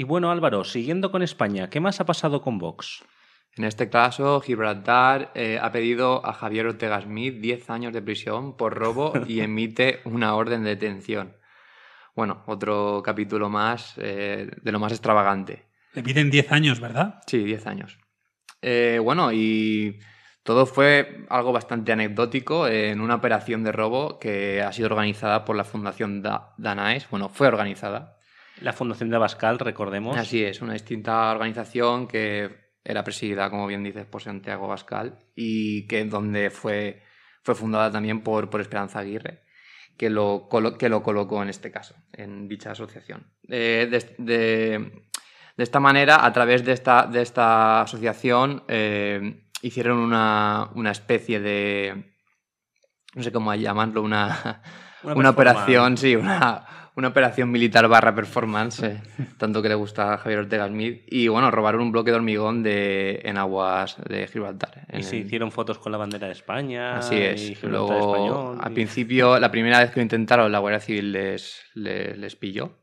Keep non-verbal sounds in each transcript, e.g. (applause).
Y bueno, Álvaro, siguiendo con España, ¿qué más ha pasado con Vox? En este caso, Gibraltar eh, ha pedido a Javier Ortega Smith 10 años de prisión por robo y (laughs) emite una orden de detención. Bueno, otro capítulo más eh, de lo más extravagante. Le piden 10 años, ¿verdad? Sí, 10 años. Eh, bueno, y todo fue algo bastante anecdótico en una operación de robo que ha sido organizada por la Fundación Danaes. Bueno, fue organizada la Fundación de Abascal, recordemos. Así es, una distinta organización que era presidida, como bien dices, por Santiago Abascal y que donde fue, fue fundada también por, Esperanza Aguirre, que lo, que lo colocó en este caso, en dicha asociación. Eh, de, esta manera, a través de esta, de esta asociación, eh, hicieron una, especie de, no sé cómo llamarlo, una, una operación, sí, una una operación militar barra performance, tanto que le gusta a Javier Ortega Smith. Y bueno, robaron un bloque de hormigón de, en aguas de Gibraltar. y se hicieron fotos con la bandera de España. Así es. Y Luego, al principio, la primera vez que lo intentaron, la Guardia Civil les, les, pilló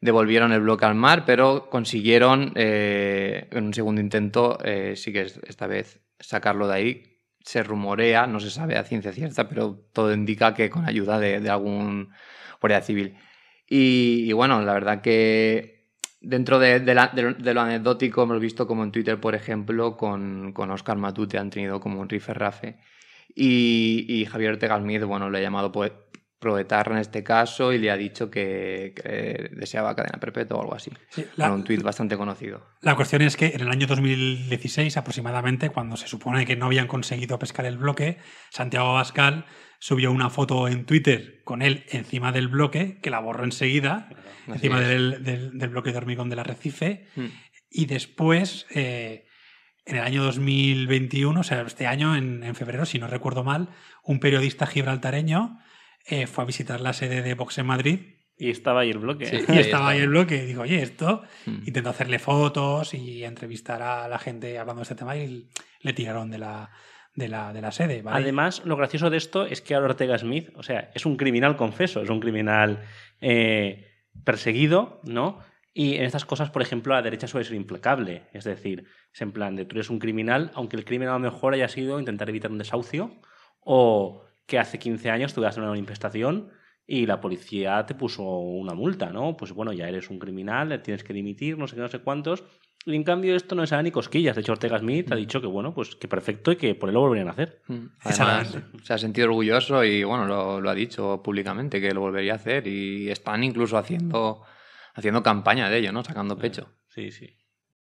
devolvieron el bloque al mar, pero consiguieron eh, en un segundo intento, eh, sí que esta vez, sacarlo de ahí. Se rumorea, no se sabe a ciencia cierta, pero todo indica que con ayuda de, de algún guardia civil. Y, bueno, la verdad que dentro de, lo anecdótico hemos visto como en Twitter, por ejemplo, con, con Oscar Matute han tenido como un riferrafe. Y, y Javier Ortega bueno, lo he llamado poeta pues, proetar en este caso y le ha dicho que, deseaba cadena perpetua o algo así. Era un tuit bastante conocido. La cuestión es que en el año 2016 aproximadamente, cuando se supone que no habían conseguido pescar el bloque, Santiago Abascal subió una foto en Twitter con él encima del bloque, que la borró enseguida, encima del, del, bloque de hormigón de la Recife mm. y después... Eh, en el año 2021, o sea, este año, en, en febrero, si no recuerdo mal, un periodista gibraltareño eh, fue a visitar la sede de Vox en Madrid. Y estaba ahí el bloque. (laughs) y estaba ahí el bloque. Y digo, oye, esto. Mm. intento hacerle fotos y entrevistar a la gente hablando de este tema y le tiraron de la, de la, de la, sede. Además, lo gracioso de esto es que ahora Ortega Smith, o sea, es un criminal confeso, es un criminal eh, perseguido, ¿no? Y en estas cosas, por ejemplo, la derecha suele ser implacable. Es decir, es en plan de tú eres un criminal, aunque el crimen a lo mejor haya sido intentar evitar un desahucio o que hace 15 años tú en una manifestación y la policía te puso una multa, ¿no? Pues bueno, ya eres un criminal, tienes que dimitir, no sé qué, no sé cuántos. Y en cambio esto no es a ni cosquillas. De hecho, Ortega Smith ha mm. dicho que bueno, pues que perfecto y que por él lo volverían a hacer. Mm. Además, se ha sentido orgulloso y bueno, lo, lo, ha dicho públicamente que lo volvería a hacer y están incluso haciendo, haciendo campaña de ello, ¿no? Sacando pecho. Sí, sí.